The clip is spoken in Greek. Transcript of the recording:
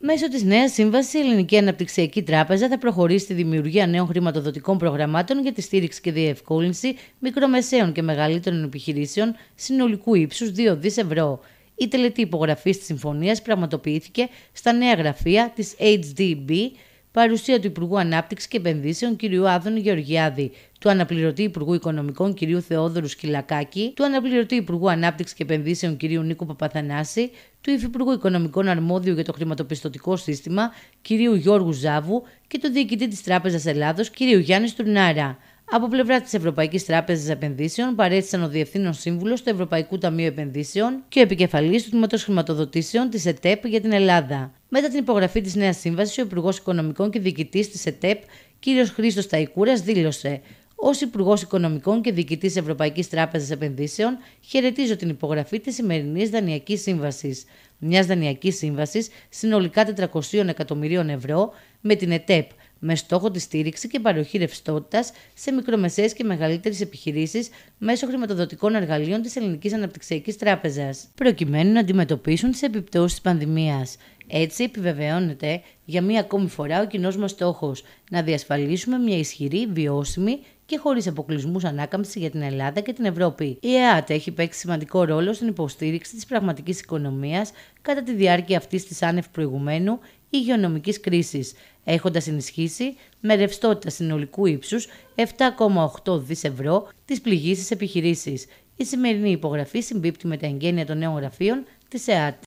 Μέσω της νέας σύμβασης, η Ελληνική Αναπτυξιακή Τράπεζα θα προχωρήσει στη δημιουργία νέων χρηματοδοτικών προγραμμάτων για τη στήριξη και διευκόλυνση μικρομεσαίων και μεγαλύτερων επιχειρήσεων συνολικού ύψους 2 δις ευρώ. Η τελετή υπογραφής της συμφωνίας πραγματοποιήθηκε στα νέα γραφεία της HDB Παρουσία του Υπουργού Ανάπτυξης και Επενδύσεων κ. Άδωνη Γεωργιάδη, του Αναπληρωτή Υπουργού Οικονομικών κ. Θεόδωρου Σκυλακάκη, του Αναπληρωτή Υπουργού Ανάπτυξης και Επενδύσεων κ. Νίκο Παπαθανάση, του Υφυπουργού Οικονομικών Αρμόδιου για το Χρηματοπιστωτικό Σύστημα κ. Γιώργου Ζάβου και του Διοικητή της Τράπεζας Ελλάδος κ. Γιάννη Τουρνάρα. Από πλευρά της Ευρωπαϊκής Τράπεζας Επενδύσεων παρέτησαν ο Διευθύνων Σύμβουλος του Ευρωπαϊκού Ταμείου Επενδύσεων και ο επικεφαλής του Τμήματος Χρηματοδοτήσεων της ΕΤΕΠ για την Ελλάδα. Μετά την υπογραφή της νέας σύμβασης, ο Υπουργός Οικονομικών και Διοικητής της ΕΤΕΠ, κ. Χρήστος Ταϊκούρας, δήλωσε: Ως Υπουργός Οικονομικών και Διοικητής Ευρωπαϊκής Τράπεζας Επενδύσεων, χαιρετίζω την υπογραφή της σημερινής δανειακής σύμβασης. Μιας δανειακής σύμβασης συνολικά 400 εκατομμυρίων ευρώ με την ΕΤΕΠ, με στόχο τη στήριξη και παροχή ρευστότητας σε μικρομεσαίες και μεγαλύτερες επιχειρήσεις μέσω χρηματοδοτικών εργαλείων της Ελληνικής Αναπτυξιακής Τράπεζας, προκειμένου να αντιμετωπίσουν τις επιπτώσεις της πανδημίας. Έτσι επιβεβαιώνεται για μία ακόμη φορά ο κοινός μας στόχος να διασφαλίσουμε μια ισχυρή, βιώσιμη και χωρίς αποκλεισμούς ανάκαμψη για την Ελλάδα και την Ευρώπη. Η ΕΑΤ έχει παίξει σημαντικό ρόλο στην υποστήριξη της πραγματικής οικονομίας κατά τη διάρκεια αυτής της άνευ προηγουμένου υγειονομικής κρίσης, έχοντας ενισχύσει με ρευστότητα συνολικού ύψους 7,8 δις ευρώ τις πληγήσεις επιχειρήσεις. Η σημερινή υπογραφή συμπίπτει με τα εγγένεια των νέων γραφείων της ΕΑΤ.